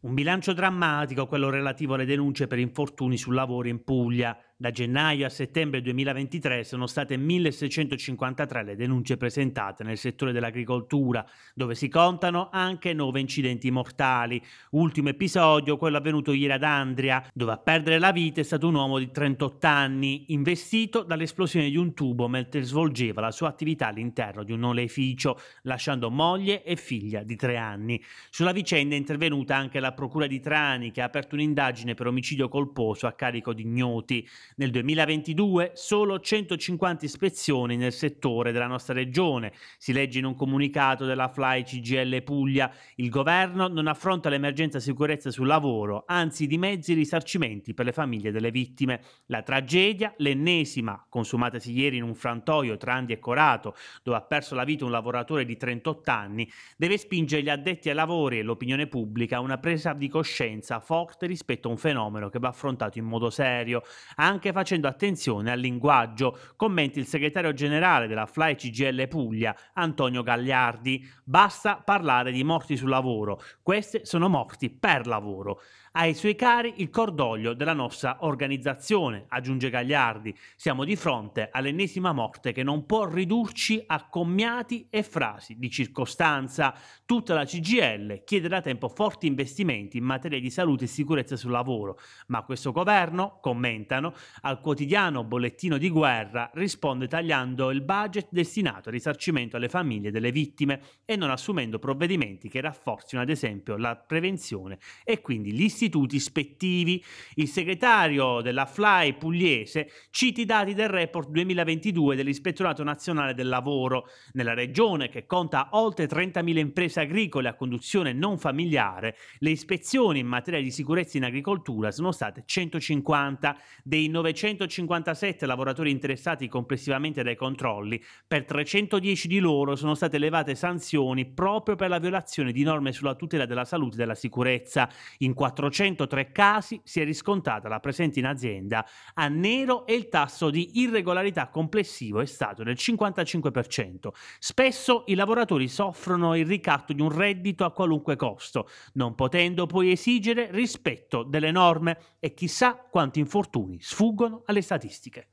Un bilancio drammatico quello relativo alle denunce per infortuni sul lavoro in Puglia, da gennaio a settembre 2023 sono state 1653 le denunce presentate nel settore dell'agricoltura, dove si contano anche nove incidenti mortali. Ultimo episodio, quello avvenuto ieri ad Andria, dove a perdere la vita è stato un uomo di 38 anni, investito dall'esplosione di un tubo mentre svolgeva la sua attività all'interno di un oleificio, lasciando moglie e figlia di tre anni. Sulla vicenda è intervenuta anche la Procura di Trani, che ha aperto un'indagine per omicidio colposo a carico di ignoti. Nel 2022 solo 150 ispezioni nel settore della nostra regione. Si legge in un comunicato della Fly CGL Puglia, il governo non affronta l'emergenza sicurezza sul lavoro, anzi di mezzi risarcimenti per le famiglie delle vittime. La tragedia, l'ennesima, consumatasi ieri in un frantoio tra Andi e Corato, dove ha perso la vita un lavoratore di 38 anni, deve spingere gli addetti ai lavori e l'opinione pubblica a una presa di coscienza forte rispetto a un fenomeno che va affrontato in modo serio. Anche anche facendo attenzione al linguaggio, commenta il segretario generale della Fly CGL Puglia, Antonio Gagliardi. Basta parlare di morti sul lavoro, queste sono morti per lavoro. Ai suoi cari il cordoglio della nostra organizzazione, aggiunge Gagliardi. Siamo di fronte all'ennesima morte che non può ridurci a commiati e frasi di circostanza. Tutta la CGL chiede da tempo forti investimenti in materia di salute e sicurezza sul lavoro, ma questo governo, commentano, al quotidiano bollettino di guerra risponde tagliando il budget destinato al risarcimento alle famiglie delle vittime e non assumendo provvedimenti che rafforzino ad esempio la prevenzione e quindi gli istituti ispettivi. Il segretario della FLAI pugliese cita i dati del report 2022 dell'Ispettorato Nazionale del Lavoro. Nella regione che conta oltre 30.000 imprese agricole a conduzione non familiare, le ispezioni in materia di sicurezza in agricoltura sono state 150 dei 90 957 lavoratori interessati complessivamente dai controlli, per 310 di loro sono state elevate sanzioni proprio per la violazione di norme sulla tutela della salute e della sicurezza. In 403 casi si è riscontrata la presenza in azienda a nero e il tasso di irregolarità complessivo è stato del 55%. Spesso i lavoratori soffrono il ricatto di un reddito a qualunque costo, non potendo poi esigere rispetto delle norme e chissà quanti infortuni sfuggono sfuggono alle statistiche.